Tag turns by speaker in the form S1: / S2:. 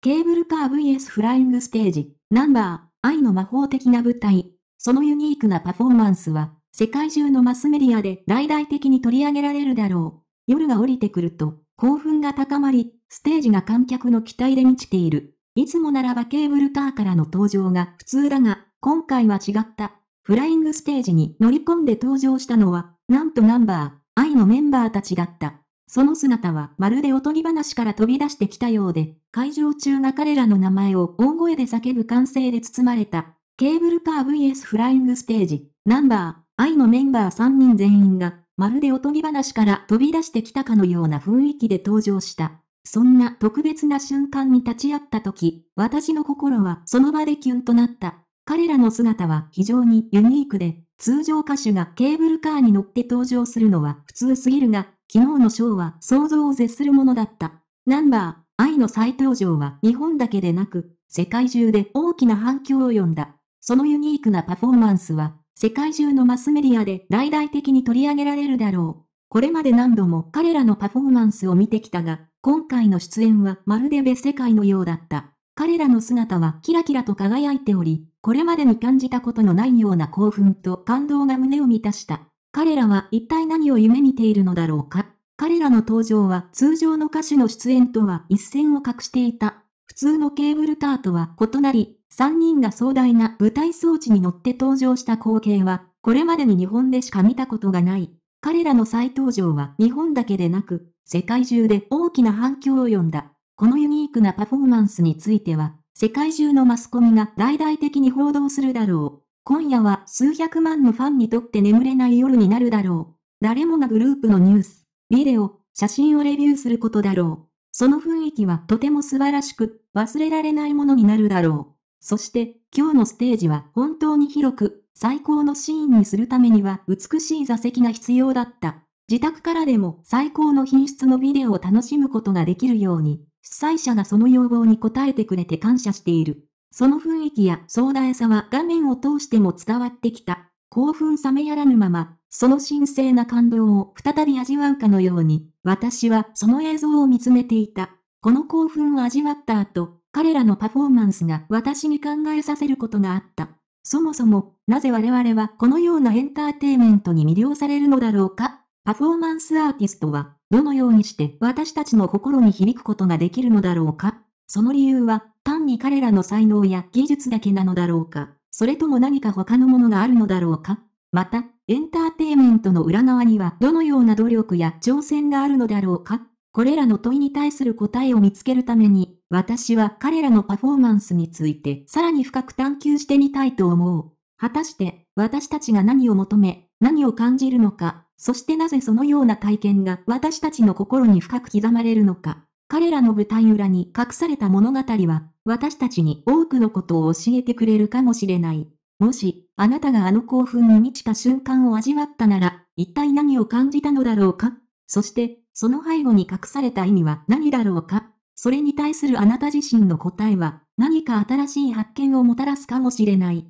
S1: ケーブルカー VS フライングステージ、ナンバー、愛の魔法的な舞台。そのユニークなパフォーマンスは、世界中のマスメディアで大々的に取り上げられるだろう。夜が降りてくると、興奮が高まり、ステージが観客の期待で満ちている。いつもならばケーブルカーからの登場が普通だが、今回は違った。フライングステージに乗り込んで登場したのは、なんとナンバー、愛のメンバーたちだった。その姿はまるでおとぎ話から飛び出してきたようで、会場中が彼らの名前を大声で叫ぶ歓声で包まれた、ケーブルカー VS フライングステージ、ナンバー、愛のメンバー3人全員が、まるでおとぎ話から飛び出してきたかのような雰囲気で登場した。そんな特別な瞬間に立ち会った時、私の心はその場でキュンとなった。彼らの姿は非常にユニークで、通常歌手がケーブルカーに乗って登場するのは普通すぎるが、昨日のショーは想像を絶するものだった。ナンバー、愛の再登場は日本だけでなく、世界中で大きな反響を呼んだ。そのユニークなパフォーマンスは、世界中のマスメディアで大々的に取り上げられるだろう。これまで何度も彼らのパフォーマンスを見てきたが、今回の出演はまるで別世界のようだった。彼らの姿はキラキラと輝いており、これまでに感じたことのないような興奮と感動が胸を満たした。彼らは一体何を夢見ているのだろうか。彼らの登場は通常の歌手の出演とは一線を画していた。普通のケーブルカーとは異なり、3人が壮大な舞台装置に乗って登場した光景は、これまでに日本でしか見たことがない。彼らの再登場は日本だけでなく、世界中で大きな反響を呼んだ。このユニークなパフォーマンスについては、世界中のマスコミが大々的に報道するだろう。今夜は数百万のファンにとって眠れない夜になるだろう。誰もがグループのニュース、ビデオ、写真をレビューすることだろう。その雰囲気はとても素晴らしく、忘れられないものになるだろう。そして、今日のステージは本当に広く、最高のシーンにするためには美しい座席が必要だった。自宅からでも最高の品質のビデオを楽しむことができるように、主催者がその要望に応えてくれて感謝している。その雰囲気や壮大さは画面を通しても伝わってきた。興奮冷めやらぬまま、その神聖な感動を再び味わうかのように、私はその映像を見つめていた。この興奮を味わった後、彼らのパフォーマンスが私に考えさせることがあった。そもそも、なぜ我々はこのようなエンターテイメントに魅了されるのだろうかパフォーマンスアーティストは、どのようにして私たちの心に響くことができるのだろうかその理由は、単に彼らの才能や技術だけなのだろうか、それとも何か他のものがあるのだろうか。また、エンターテイメントの裏側にはどのような努力や挑戦があるのだろうか。これらの問いに対する答えを見つけるために、私は彼らのパフォーマンスについてさらに深く探求してみたいと思う。果たして、私たちが何を求め、何を感じるのか、そしてなぜそのような体験が私たちの心に深く刻まれるのか。彼らの舞台裏に隠された物語は、私たちに多くのことを教えてくれるかもしれない。もし、あなたがあの興奮に満ちた瞬間を味わったなら、一体何を感じたのだろうかそして、その背後に隠された意味は何だろうかそれに対するあなた自身の答えは、何か新しい発見をもたらすかもしれない。